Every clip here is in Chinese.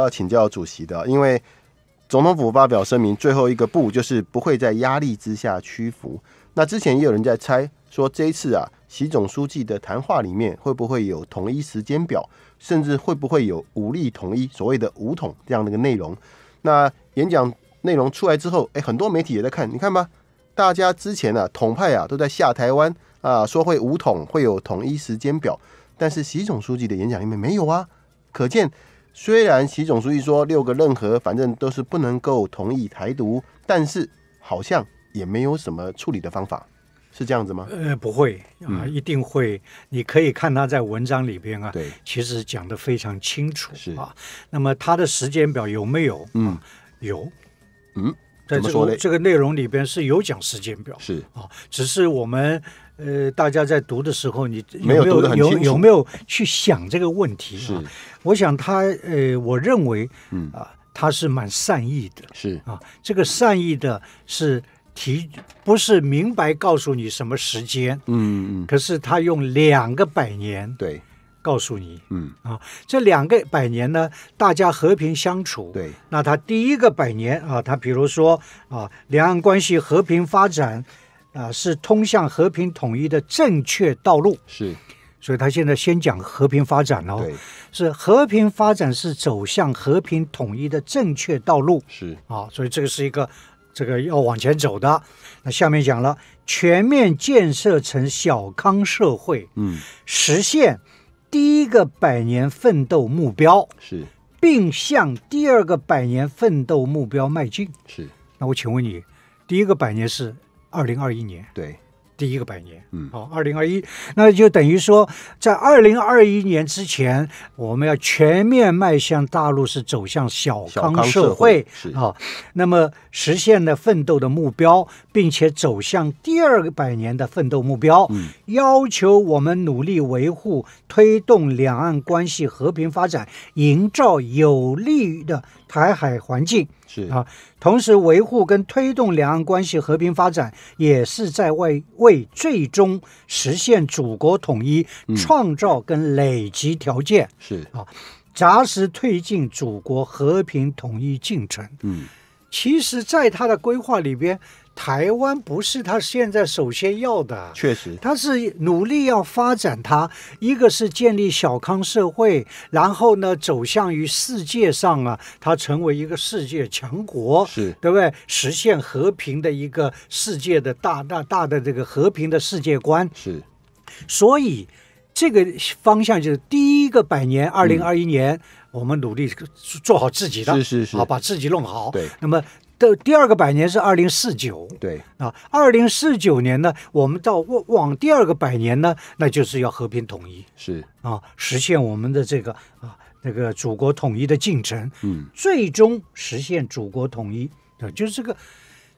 要请教主席的，因为总统府发表声明，最后一个不就是不会在压力之下屈服。那之前也有人在猜，说这一次啊，习总书记的谈话里面会不会有统一时间表，甚至会不会有武力统一，所谓的武统这样的一个内容？那演讲内容出来之后，哎，很多媒体也在看，你看吧，大家之前呢统派啊都在下台湾啊说会武统，会有统一时间表，但是习总书记的演讲里面没有啊，可见。虽然习总书记说六个任何，反正都是不能够同意台独，但是好像也没有什么处理的方法，是这样子吗？呃，不会啊，一定会。你可以看他在文章里边啊，对，其实讲得非常清楚啊。那么他的时间表有没有？嗯，有，嗯。在这个这个内容里边是有讲时间表，是啊，只是我们呃，大家在读的时候，你没有读的有有没有去想这个问题？是，我想他呃，我认为嗯啊，他是蛮善意的，是啊，这个善意的，是提不是明白告诉你什么时间，嗯嗯，可是他用两个百年，对。告诉你，嗯啊，这两个百年呢，大家和平相处。对，那他第一个百年啊，他比如说啊，两岸关系和平发展啊，是通向和平统一的正确道路。是，所以他现在先讲和平发展哦，对，是和平发展是走向和平统一的正确道路。是啊，所以这个是一个，这个要往前走的。那下面讲了，全面建设成小康社会，嗯，实现。第一个百年奋斗目标是，并向第二个百年奋斗目标迈进。是，那我请问你，第一个百年是二零二一年。对。第一个百年，嗯，好，二零二一，那就等于说，在二零二一年之前，我们要全面迈向大陆，是走向小康社会，是啊，那么实现了奋斗的目标，并且走向第二个百年的奋斗目标，要求我们努力维护、推动两岸关系和平发展，营造有利的台海环境。是啊，同时维护跟推动两岸关系和平发展，也是在为为最终实现祖国统一创造跟累积条件。是啊，扎实推进祖国和平统一进程。嗯，其实在他的规划里边。台湾不是他现在首先要的，确实，他是努力要发展它，一个是建立小康社会，然后呢走向于世界上啊，他成为一个世界强国，是对不对？实现和平的一个世界的大大大的这个和平的世界观是，所以这个方向就是第一个百年，二零二一年，我们努力做好自己的，是是是，好把自己弄好，对，那么。的第二个百年是二零四九，对啊，二零四九年呢，我们到往往第二个百年呢，那就是要和平统一，是啊，实现我们的这个啊那个祖国统一的进程，嗯，最终实现祖国统一，对，就是这个，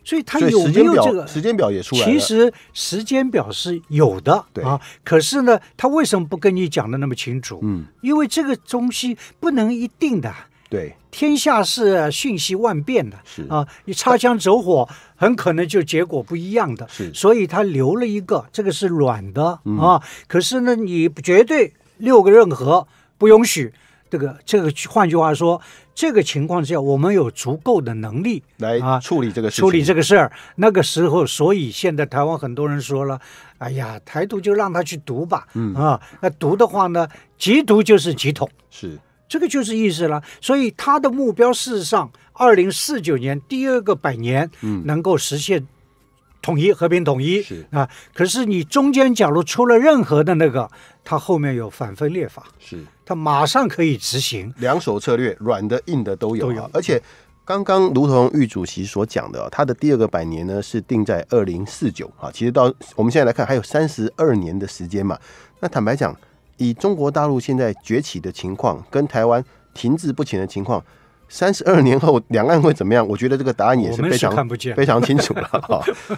所以它有没有这个时间表也出来了？其实时间表是有的，对啊，可是呢，他为什么不跟你讲的那么清楚？嗯，因为这个东西不能一定的。对，天下是瞬息万变的，是啊，你擦枪走火，很可能就结果不一样的，是。所以他留了一个，这个是软的啊。可是呢，你绝对六个任何不允许这个，这个换句话说，这个情况下我们有足够的能力来处理这个事处理这个事儿。那个时候，所以现在台湾很多人说了，哎呀，台独就让他去读吧，嗯啊，那读的话呢，极读就是极统，是。这个就是意思了，所以他的目标事实上，二零四九年第二个百年，嗯，能够实现统一、和平统一是啊。可是你中间假如出了任何的那个，他后面有反分裂法，是，他马上可以执行两手策略，软的、硬的都有都有。而且刚刚如同俞主席所讲的，他的第二个百年呢是定在二零四九啊，其实到我们现在来看还有三十二年的时间嘛。那坦白讲。以中国大陆现在崛起的情况，跟台湾停滞不前的情况，三十二年后两岸会怎么样？我觉得这个答案也是非常非常清楚了。